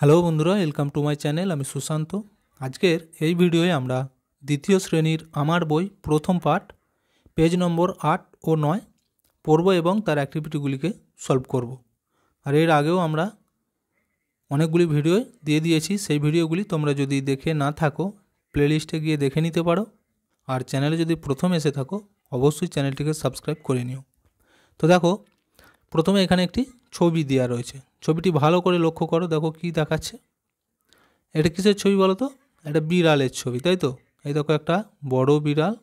Hello বন্ধুরা welcome to my channel আমি সুশান্ত আজকের এই ভিডিওয়ে আমরা দ্বিতীয় শ্রেণীর আমার বই প্রথম পার্ট পেজ নম্বর আট ও নয় পড়ব এবং তার অ্যাক্টিভিটিগুলিকে সলভ করব। আর এর আগেও আমরা অনেকগুলি ভিডিও দিয়ে দিয়েছি সেই ভিডিওগুলি তোমরা যদি দেখে না থাকো প্লেলিস্টে গিয়ে দেখে নিতে পারো আর চ্যানেলে যদি প্রথম এসে থাকো অবশ্যই চ্যানেলটিকে সাবস্ক্রাইব করে নিও তো দেখো প্রথমে এখানে একটি ছবি দেওয়া রয়েছে ছবিটি ভালো করে লক্ষ্য করো দেখো কি দেখাচ্ছে এটা কিসের ছবি বলো তো এটা বিড়ালের ছবি তাই তো এই দেখো একটা বড় বিড়াল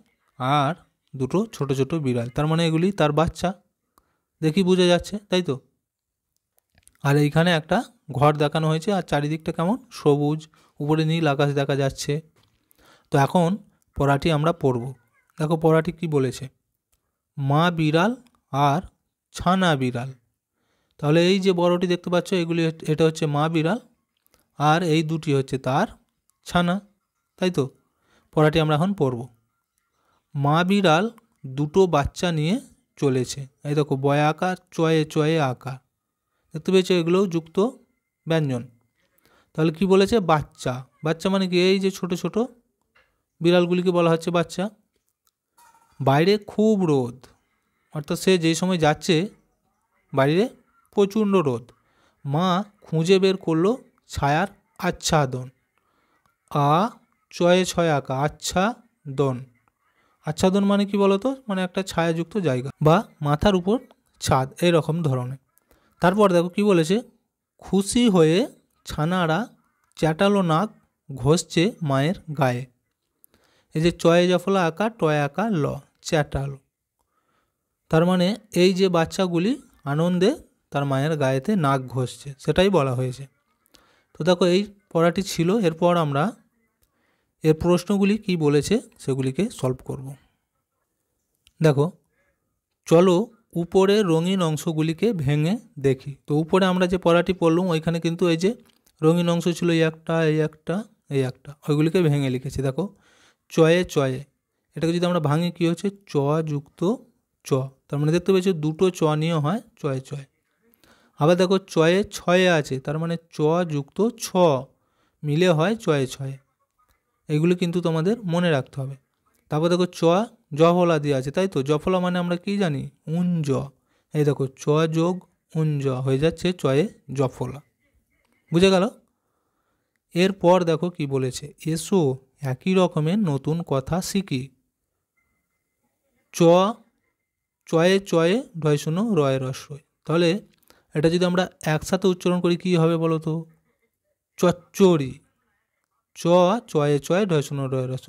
আর দুটো ছোট ছোট বিড়াল তার মানে এগুলি তার বাচ্চা দেখি বোঝা যাচ্ছে তাই তো আর এইখানে একটা ঘর দেখানো হয়েছে আর চারিদিকটা কেমন সবুজ উপরে নীল আকাশ দেখা যাচ্ছে তো এখন পড়াটি আমরা পড়ব দেখো পড়াটি কি বলেছে মা বিড়াল আর ছানা বিড়াল তাহলে এই যে বড়টি দেখতে পাচ্ছ এগুলি এটা হচ্ছে মা বিড়াল আর এই দুটি হচ্ছে তার ছানা তাই তো পড়াটি আমরা এখন পড়ব মা বিড়াল দুটো বাচ্চা নিয়ে চলেছে এই দেখো বয় আকার চয়ে চয়ে আকার দেখতে পেয়েছো এগুলোও যুক্ত ব্যঞ্জন তাহলে কি বলেছে বাচ্চা বাচ্চা মানে কি এই যে ছোট ছোট বিড়ালগুলিকে বলা হচ্ছে বাচ্চা বাইরে খুব রোদ অর্থাৎ সে যেই সময় যাচ্ছে বাইরে প্রচণ্ড রোদ মা খুঁজে বের করলো ছায়ার আচ্ছাদন আ চয়ে ছয় আঁকা আচ্ছাদন আচ্ছাদন মানে কি বলতো মানে একটা ছায়াযুক্ত জায়গা বা মাথার উপর ছাদ এরকম ধরনের তারপর দেখো কি বলেছে খুশি হয়ে ছানারা চ্যাটালো নাক ঘষছে মায়ের গায়ে এই যে চয়ে জফলা আঁকা টয় আঁকা ল চ্যাটালো তার মানে এই যে বাচ্চাগুলি আনন্দে তার মায়ের গায়েতে নাক ঘষছে সেটাই বলা হয়েছে তো দেখো এই পড়াটি ছিল এরপর আমরা এর প্রশ্নগুলি কি বলেছে সেগুলিকে সলভ করব দেখো চলো উপরে রঙিন অংশগুলিকে ভেঙে দেখি তো উপরে আমরা যে পড়াটি পড়লাম ওইখানে কিন্তু এই যে রঙিন অংশ ছিল এই একটা এই একটা এই একটা ওইগুলিকে ভেঙে লিখেছি দেখো চয়ে চয়ে এটাকে যদি আমরা ভাঙি কী হচ্ছে চ যুক্ত চ তার মানে দেখতে পেয়েছি দুটো চ নিয়ে হয় চয়ে চয় আবার দেখো চয়ে ছয়ে আছে তার মানে চ যুক্ত ছ মিলে হয় চয়ে ছয়ে এগুলো কিন্তু তোমাদের মনে রাখতে হবে তারপর দেখো চ জফলা দিয়ে আছে তাই তো জফলা মানে আমরা কি জানি উঞ্জ এই দেখো চ যোগ উঞ্জ হয়ে যাচ্ছে চয়ে জফলা বুঝে গেল এরপর দেখো কি বলেছে এসো একই রকমের নতুন কথা শিখি চ চয়ে চয়ে ঢয় শূন্য রয় রস তাহলে এটা যদি আমরা একসাথে উচ্চারণ করি কী হবে বলো তো চচ্চড়ি চ চয়ে চয়ে ঢয় শূন্য ডয় রস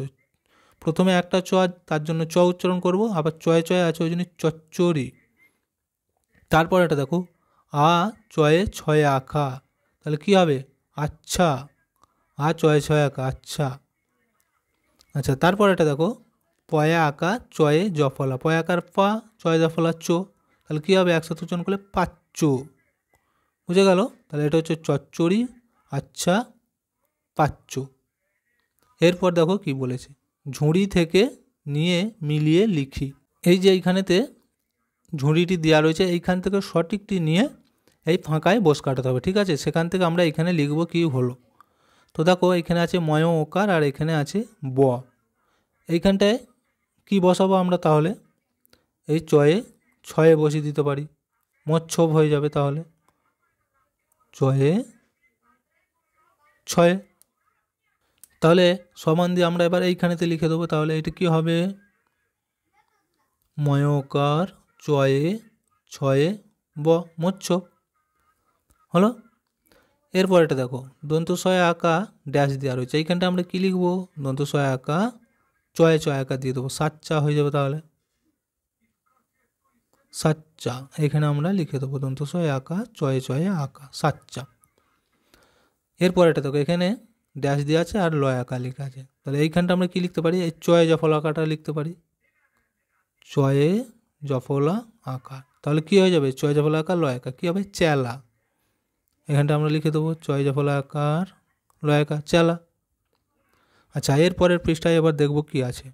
প্রথমে একটা চ তার জন্য চ উচ্চারণ করব আবার চয়ে চয়ে আছে ওই জন্য চচ্চড়ি তারপর এটা দেখো আ চয়ে ছয়ে আঁকা তাহলে কী হবে আচ্ছা আ চয়ে ছয় আঁকা আচ্ছা আচ্ছা তারপর এটা দেখো পয়া আঁকা চয়ে জফলা পয়া আঁকার পা চয়ে জফলা চো তাহলে কী হবে একসাথে উচ্চারণ করলে পাঁচ চো বুঝে গেল তাহলে এটা হচ্ছে চচ্চড়ি আচ্ছা পাচ্চ এরপর দেখো কি বলেছে ঝুড়ি থেকে নিয়ে মিলিয়ে লিখি এই যে এইখানেতে ঝুড়িটি দেওয়া রয়েছে এইখান থেকে সঠিকটি নিয়ে এই ফাঁকায় বস কাটাতে হবে ঠিক আছে সেখান থেকে আমরা এখানে লিখব কি হলো তো দেখো এখানে আছে ময় ওকার আর এখানে আছে ব এইখানটায় কি বসাবো আমরা তাহলে এই চয়ে ছয়ে বসিয়ে দিতে পারি মোচ্ছব হয়ে যাবে তাহলে জয়ে ছয়ে তাহলে সমান দিয়ে আমরা এবার এইখানেতে লিখে দেব তাহলে এটা কি হবে ময়োকার জয়ে ছয়ে ব মোচ্ছব হলো এরপর এটা দেখো দন্ত সয়াকা ড্যাশ দেওয়া রয়েছে এইখানে আমরা কি লিখব দন্ত সয়াকা চয়ে চয়াকা দিয়ে দেব সাত চা হয়ে যাবে তাহলে সাচ্চা এখানে আমরা লিখে দেবো দন্ত আঁকা চয়ে চয়ে আঁকা সাচ্চা এরপর এটা দেখো এখানে ড্যাশ দেওয়া আছে আর লয় আঁকা লেখা আছে তাহলে এইখানটা আমরা কী লিখতে পারি এই চয়ে জফলা আঁকাটা লিখতে পারি চয়ে জফলা আঁকা তাহলে কী হয়ে যাবে চয় জফলা আঁকা লয় আঁকা কী হবে চেলা এখানটা আমরা লিখে দেবো চয় জফলা আঁকার লয় আঁকা চেলা আচ্ছা এরপরের পৃষ্ঠায় এবার দেখব কি আছে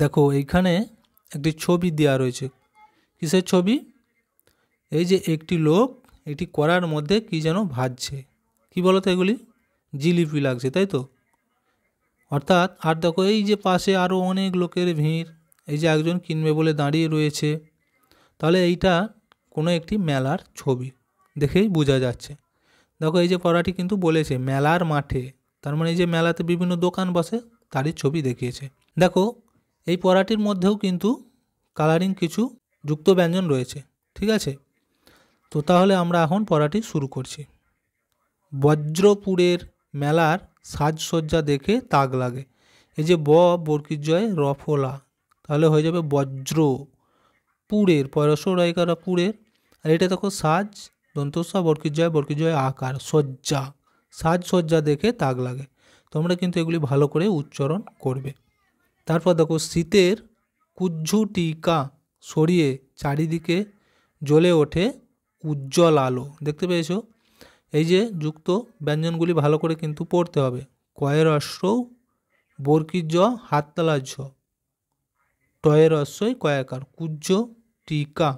দেখো এইখানে একটি ছবি দেওয়া রয়েছে কিসের ছবি এই যে একটি লোক একটি করার মধ্যে কি যেন ভাজছে কি বলো তো এগুলি জিলিপি লাগছে তাই তো অর্থাৎ আর দেখো এই যে পাশে আরও অনেক লোকের ভিড় এই যে একজন কিনবে বলে দাঁড়িয়ে রয়েছে তাহলে এইটা কোনো একটি মেলার ছবি দেখেই বোঝা যাচ্ছে দেখো এই যে পড়াটি কিন্তু বলেছে মেলার মাঠে তার মানে এই যে মেলাতে বিভিন্ন দোকান বসে তারই ছবি দেখিয়েছে দেখো এই পড়াটির মধ্যেও কিন্তু কালারিং কিছু যুক্ত ব্যঞ্জন রয়েছে ঠিক আছে তো তাহলে আমরা এখন পড়াটি শুরু করছি বজ্রপুরের মেলার সাজসজ্জা দেখে তাক লাগে এই যে ব বর্কিজয় রফলা তাহলে হয়ে যাবে বজ্র পুরের পরশরাইকারা পুরের আর এটা দেখো সাজ দন্তসা বর্কিজয় বর্কিজয় আকার সজ্জা সাজসজ্জা দেখে তাক লাগে তোমরা কিন্তু এগুলি ভালো করে উচ্চারণ করবে তারপর দেখো শীতের কুজ্জু টিকা সরিয়ে চারিদিকে জ্বলে ওঠে উজ্জ্বল আলো দেখতে পেয়েছ এই যে যুক্ত ব্যঞ্জনগুলি ভালো করে কিন্তু পড়তে হবে কয়ের অশ্র বর্কির জ হাততলার ঝ টয়ের অশ্রই কয়াকার কুজ্জ টিকা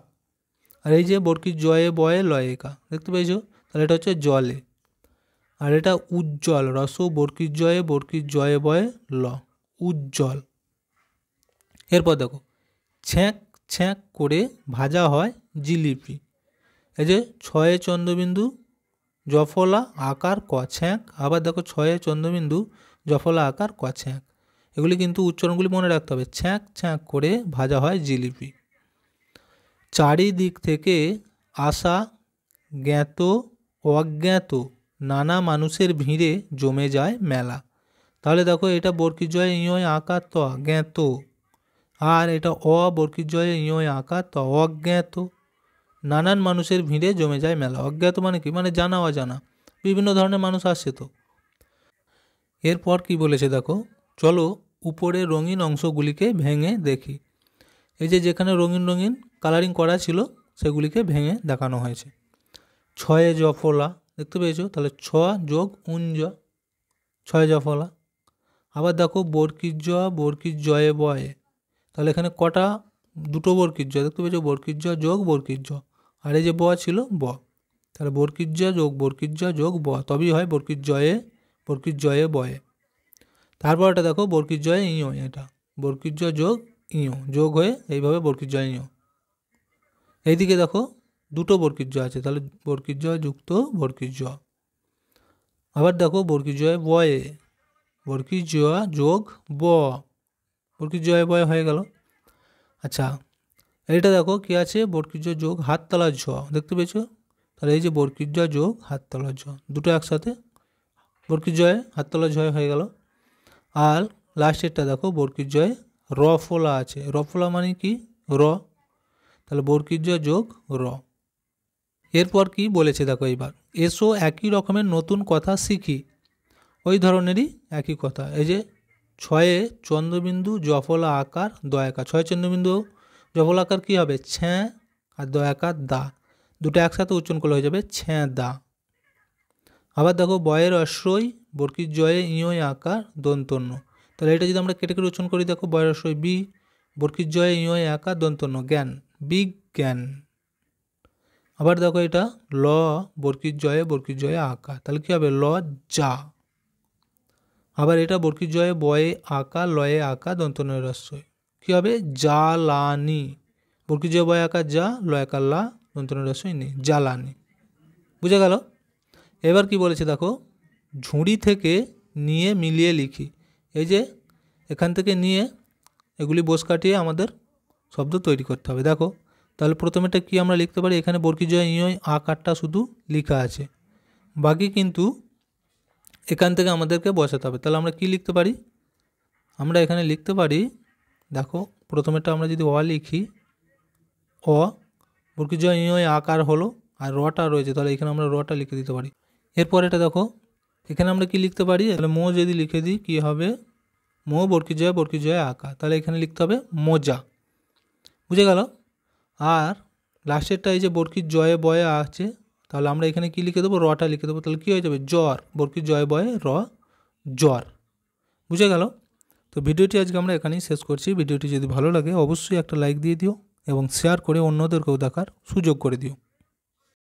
আর এই যে বর্কির জয়ে বয়ে লয়েকা দেখতে পেয়েছ তাহলে এটা হচ্ছে জলে আর এটা উজ্জ্বল রস বর্কির জয়ে বর্কির জয়ে বয়ে ল উজ্জ্বল এরপর দেখো ছ্যাঁক ছ্যাঁক করে ভাজা হয় জিলিপি এই যে ছয়ে চন্দ্রবিন্দু জফলা আকার ক ছ্যাঁক আবার দেখো ছয়ে চন্দ্রবিন্দু জফলা আকার ক ছ্যাঁক এগুলি কিন্তু উচ্চারণগুলি মনে রাখতে হবে ছ্যাঁক ছ্যাঁক করে ভাজা হয় জিলিপি চারিদিক থেকে আসা জ্ঞাত অজ্ঞাত নানা মানুষের ভিড়ে জমে যায় মেলা তাহলে দেখো এটা বর্কিজয় ইয় আকার ত জ্ঞাত আর এটা জয়ে ইঁয় আঁকা তো অজ্ঞাত নানান মানুষের ভিড়ে জমে যায় মেলা অজ্ঞাত মানে কি মানে জানা অজানা বিভিন্ন ধরনের মানুষ আসছে তো এরপর কি বলেছে দেখো চলো উপরে রঙিন অংশগুলিকে ভেঙে দেখি এই যে যেখানে রঙিন রঙিন কালারিং করা ছিল সেগুলিকে ভেঙে দেখানো হয়েছে ছয়ে জফলা দেখতে পেয়েছো তাহলে ছ যোগ উঞ্জ ছয় জফলা আবার দেখো বর্কির জ বর্কির জয়ে বয়ে তাহলে এখানে কটা দুটো বর্কিজ্য দেখতে পেয়েছো বর্কিজ্য যোগ বর্কিজ্য আর এই যে ব ছিল ব তাহলে বর্কিজ্য যোগ বর্কিজ্য যোগ ব তবেই হয় বর্কিজ্যয়ে বর্কিজ্যয়ে বয়ে এটা দেখো বর্কিজ্যয়ে ইঁও এটা বর্কিজ্য যোগ ইয় যোগ হয়ে এইভাবে বর্কিজ্যয় এই এইদিকে দেখো দুটো বর্কিজ্য আছে তাহলে বর্কিজ্য যুক্ত বর্কিজ্য আবার দেখো বর্কিজয় বয়ে বর্কিজয়া যোগ ব বর্গীয় জয় ভয় হয়ে গেল আচ্ছা এটা দেখো কি আছে বর্গীয় যোগ হাততলা ঝ দেখতে পেয়েছো তাহলে এই যে জয় যোগ হাততলা ঝ দুটো একসাথে বর্গীয় জয় হাততলা ঝয় হয়ে গেল আর লাস্টেরটা দেখো বরকির জয় র ফোলা আছে র ফোলা মানে কি র তাহলে বর্গীয় যোগ র এরপর কি বলেছে দেখো এইবার এসো একই রকমের নতুন কথা শিখি ওই ধরনেরই একই কথা এই যে ছয়ে চন্দ্রবিন্দু জফলা আকার দয়াকার ছয় চন্দ্রবিন্দু জফলা আকার কী হবে ছ্যাঁ আর দয়াকার দা দুটো একসাথে উচ্চন করলে হয়ে যাবে ছ্যাঁ দা আবার দেখো বয়ের অশ্রয় বর্কির জয়ে ইঁয় আকার দন্তন্য তাহলে এটা যদি আমরা কেটে কেটে উচ্চন করি দেখো বয়ের অশ্রয় বি বর্কির জয়ে ইঁয় আকার দন্তন্য জ্ঞান বিজ্ঞান আবার দেখো এটা ল বর্কির জয়ে বর্কির জয়ে আকার তাহলে কী হবে ল যা আবার এটা বর্কির জয়ে বয়ে আঁকা লয়ে আঁকা দন্তনয় রস্যয় কী হবে জালানি বর্কির জয় বয়ে আঁকা যা আঁকা লা দন্তনয় রশ্রয় নেই জালানি বুঝে গেল এবার কি বলেছে দেখো ঝুড়ি থেকে নিয়ে মিলিয়ে লিখি এই যে এখান থেকে নিয়ে এগুলি বোস কাটিয়ে আমাদের শব্দ তৈরি করতে হবে দেখো তাহলে প্রথমেটা কি আমরা লিখতে পারি এখানে বর্কিজয় ইয় আঁকারটা শুধু লিখা আছে বাকি কিন্তু এখান থেকে আমাদেরকে বসাতে হবে তাহলে আমরা কি লিখতে পারি আমরা এখানে লিখতে পারি দেখো প্রথমেটা আমরা যদি অ লিখি অ বুরকি জয় ইয় আকার হলো আর রটা রয়েছে তাহলে এখানে আমরা রটা লিখে দিতে পারি এরপর এটা দেখো এখানে আমরা কি লিখতে পারি তাহলে মো যদি লিখে দিই কী হবে মো বরকি জয় বরকি আঁকা তাহলে এখানে লিখতে হবে মোজা বুঝে গেল আর লাস্টেরটা এই যে বরকির জয়ে বয়ে আছে তাহলে আমরা এখানে কি লিখে দেবো রটা লিখে দেবো তাহলে কী হয়ে যাবে জ্বর বরকি জয় বয় র জ্বর বুঝে গেল তো ভিডিওটি আজকে আমরা এখানেই শেষ করছি ভিডিওটি যদি ভালো লাগে অবশ্যই একটা লাইক দিয়ে দিও এবং শেয়ার করে অন্যদেরকেও দেখার সুযোগ করে দিও